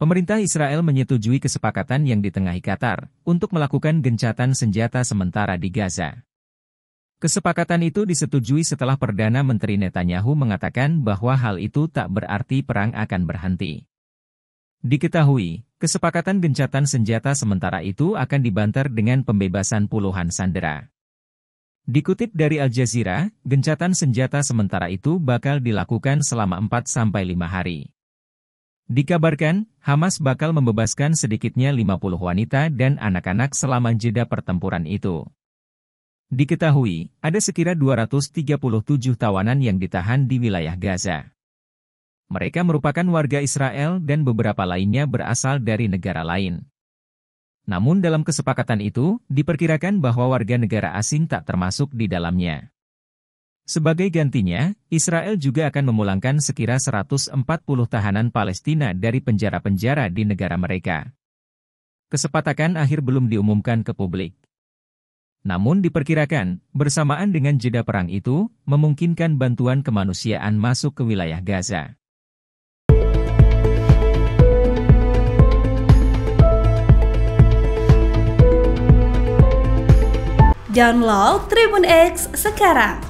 Pemerintah Israel menyetujui kesepakatan yang ditengahi Qatar untuk melakukan gencatan senjata sementara di Gaza. Kesepakatan itu disetujui setelah Perdana Menteri Netanyahu mengatakan bahwa hal itu tak berarti perang akan berhenti. Diketahui, kesepakatan gencatan senjata sementara itu akan dibantar dengan pembebasan puluhan sandera. Dikutip dari Al Jazeera, gencatan senjata sementara itu bakal dilakukan selama 4-5 hari. Dikabarkan, Hamas bakal membebaskan sedikitnya 50 wanita dan anak-anak selama jeda pertempuran itu. Diketahui, ada sekira 237 tawanan yang ditahan di wilayah Gaza. Mereka merupakan warga Israel dan beberapa lainnya berasal dari negara lain. Namun dalam kesepakatan itu, diperkirakan bahwa warga negara asing tak termasuk di dalamnya. Sebagai gantinya, Israel juga akan memulangkan sekira 140 tahanan Palestina dari penjara-penjara di negara mereka. Kesepakatan akhir belum diumumkan ke publik. Namun diperkirakan, bersamaan dengan jeda perang itu, memungkinkan bantuan kemanusiaan masuk ke wilayah Gaza. Download Tribun X sekarang